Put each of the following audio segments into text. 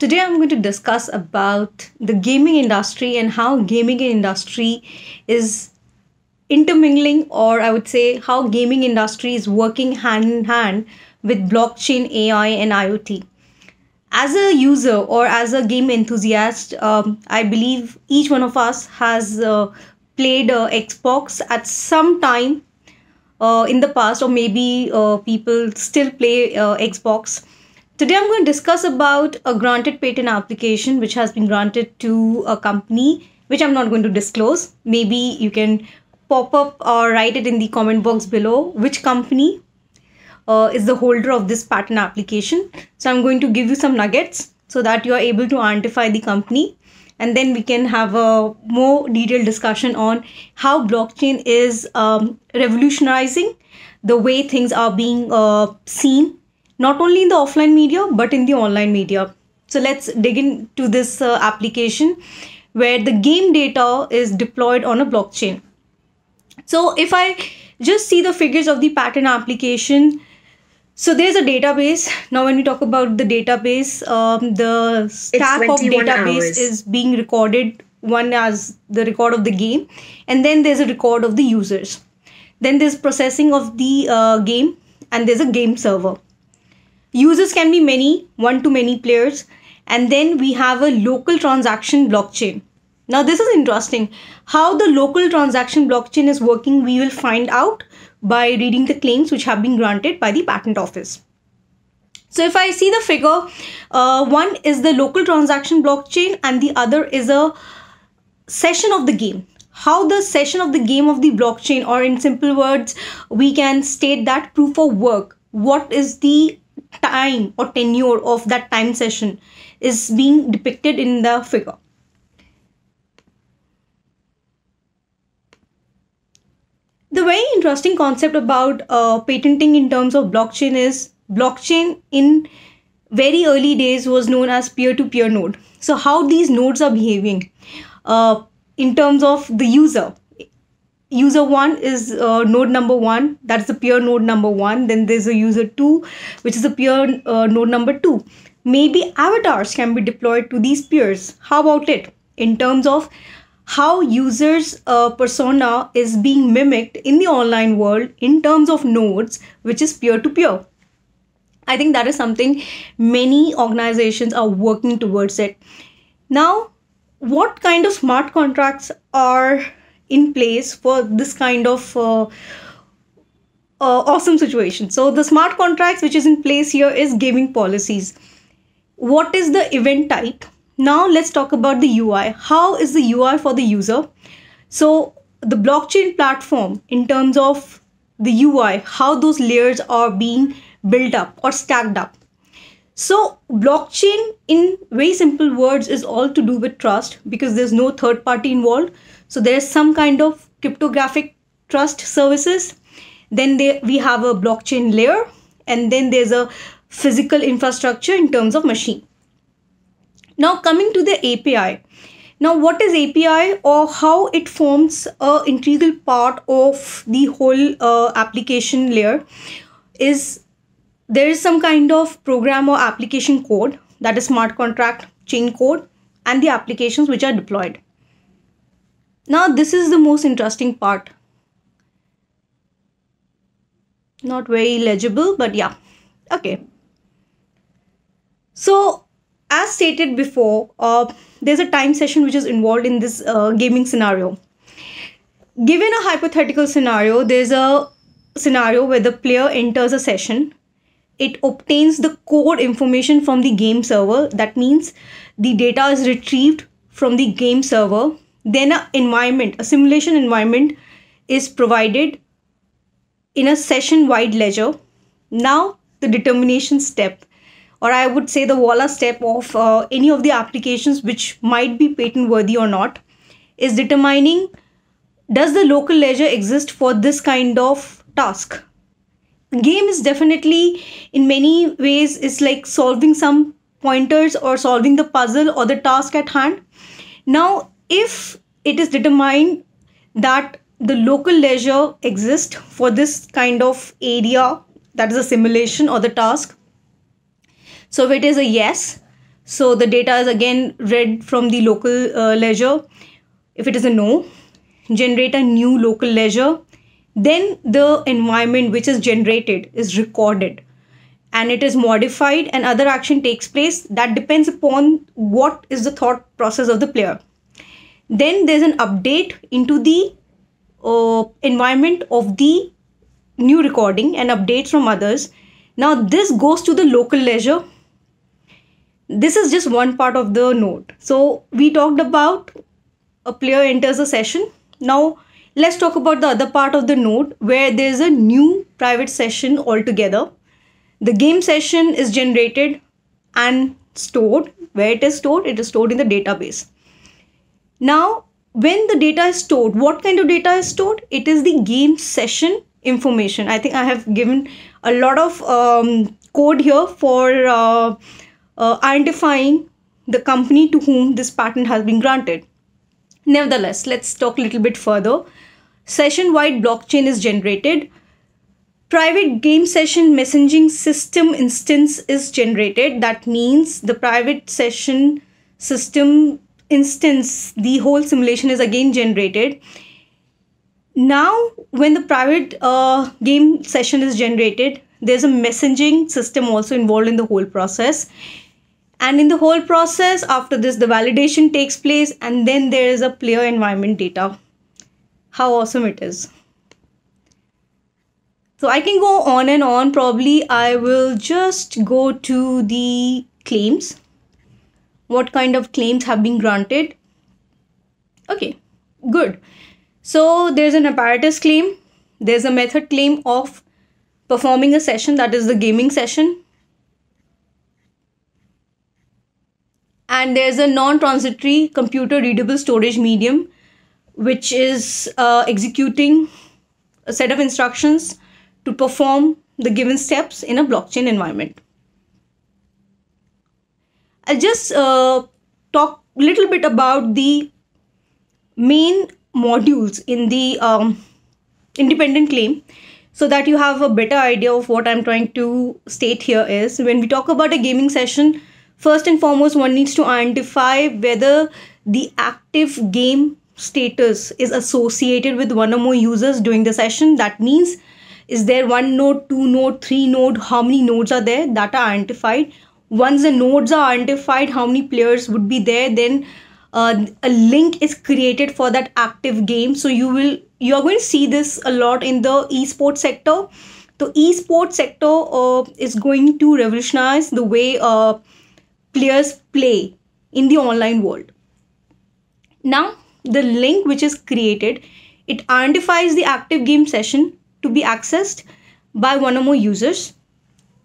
Today I'm going to discuss about the gaming industry and how gaming industry is intermingling or I would say how gaming industry is working hand in hand with blockchain, AI and IoT. As a user or as a game enthusiast, um, I believe each one of us has uh, played uh, Xbox at some time uh, in the past or maybe uh, people still play uh, Xbox Today I'm going to discuss about a granted patent application which has been granted to a company which I'm not going to disclose. Maybe you can pop up or write it in the comment box below which company uh, is the holder of this patent application. So I'm going to give you some nuggets so that you are able to identify the company and then we can have a more detailed discussion on how blockchain is um, revolutionizing the way things are being uh, seen not only in the offline media but in the online media. So let's dig into this uh, application where the game data is deployed on a blockchain. So if I just see the figures of the pattern application, so there's a database. Now when we talk about the database, um, the stack of database hours. is being recorded one as the record of the game and then there's a record of the users. Then there's processing of the uh, game and there's a game server Users can be many, one to many players. And then we have a local transaction blockchain. Now this is interesting. How the local transaction blockchain is working, we will find out by reading the claims which have been granted by the patent office. So if I see the figure, uh, one is the local transaction blockchain and the other is a session of the game. How the session of the game of the blockchain or in simple words, we can state that proof of work. What is the time or tenure of that time session is being depicted in the figure. The very interesting concept about uh, patenting in terms of blockchain is blockchain in very early days was known as peer-to-peer -peer node. So how these nodes are behaving uh, in terms of the user user 1 is uh, node number 1 that's the peer node number 1 then there's a user 2 which is a peer uh, node number 2 maybe avatars can be deployed to these peers how about it in terms of how users uh, persona is being mimicked in the online world in terms of nodes which is peer to peer i think that is something many organizations are working towards it now what kind of smart contracts are in place for this kind of uh, uh, awesome situation. So the smart contracts which is in place here is gaming policies. What is the event type? Now let's talk about the UI. How is the UI for the user? So the blockchain platform in terms of the UI, how those layers are being built up or stacked up. So, blockchain, in very simple words, is all to do with trust because there's no third party involved. So, there's some kind of cryptographic trust services. Then they, we have a blockchain layer, and then there's a physical infrastructure in terms of machine. Now, coming to the API. Now, what is API or how it forms an integral part of the whole uh, application layer is there is some kind of program or application code that is smart contract chain code and the applications which are deployed. Now this is the most interesting part. Not very legible but yeah okay. So as stated before uh, there's a time session which is involved in this uh, gaming scenario. Given a hypothetical scenario there's a scenario where the player enters a session it obtains the core information from the game server. That means the data is retrieved from the game server. Then an environment, a simulation environment is provided in a session-wide ledger. Now the determination step or I would say the Walla step of uh, any of the applications which might be patent worthy or not is determining does the local ledger exist for this kind of task game is definitely in many ways is like solving some pointers or solving the puzzle or the task at hand now if it is determined that the local leisure exists for this kind of area that is a simulation or the task so if it is a yes so the data is again read from the local uh, leisure if it is a no generate a new local leisure then the environment which is generated is recorded and it is modified and other action takes place that depends upon what is the thought process of the player then there's an update into the uh, environment of the new recording and updates from others now this goes to the local leisure this is just one part of the note so we talked about a player enters a session now Let's talk about the other part of the node where there's a new private session altogether. The game session is generated and stored. Where it is stored, it is stored in the database. Now, when the data is stored, what kind of data is stored? It is the game session information. I think I have given a lot of um, code here for uh, uh, identifying the company to whom this patent has been granted. Nevertheless, let's talk a little bit further. Session-wide blockchain is generated. Private game session messaging system instance is generated. That means the private session system instance, the whole simulation is again generated. Now, when the private uh, game session is generated, there's a messaging system also involved in the whole process and in the whole process after this the validation takes place and then there is a player environment data how awesome it is so i can go on and on probably i will just go to the claims what kind of claims have been granted okay good so there's an apparatus claim there's a method claim of performing a session that is the gaming session and there's a non-transitory computer readable storage medium which is uh, executing a set of instructions to perform the given steps in a blockchain environment. I'll just uh, talk a little bit about the main modules in the um, independent claim so that you have a better idea of what I'm trying to state here is when we talk about a gaming session, First and foremost, one needs to identify whether the active game status is associated with one or more users during the session. That means, is there one node, two node, three node? How many nodes are there that are identified? Once the nodes are identified, how many players would be there? Then uh, a link is created for that active game. So you will you are going to see this a lot in the esports sector. The esports sector uh, is going to revolutionize the way. Uh, players play in the online world. Now, the link which is created, it identifies the active game session to be accessed by one or more users.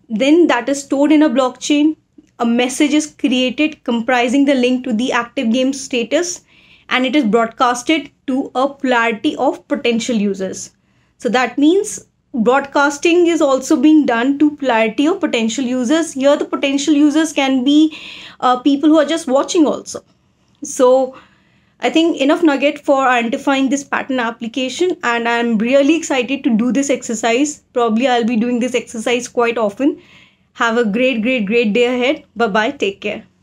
Then that is stored in a blockchain. A message is created comprising the link to the active game status and it is broadcasted to a plurality of potential users. So that means broadcasting is also being done to plurality of potential users here the potential users can be uh, people who are just watching also so i think enough nugget for identifying this pattern application and i'm really excited to do this exercise probably i'll be doing this exercise quite often have a great great great day ahead bye bye take care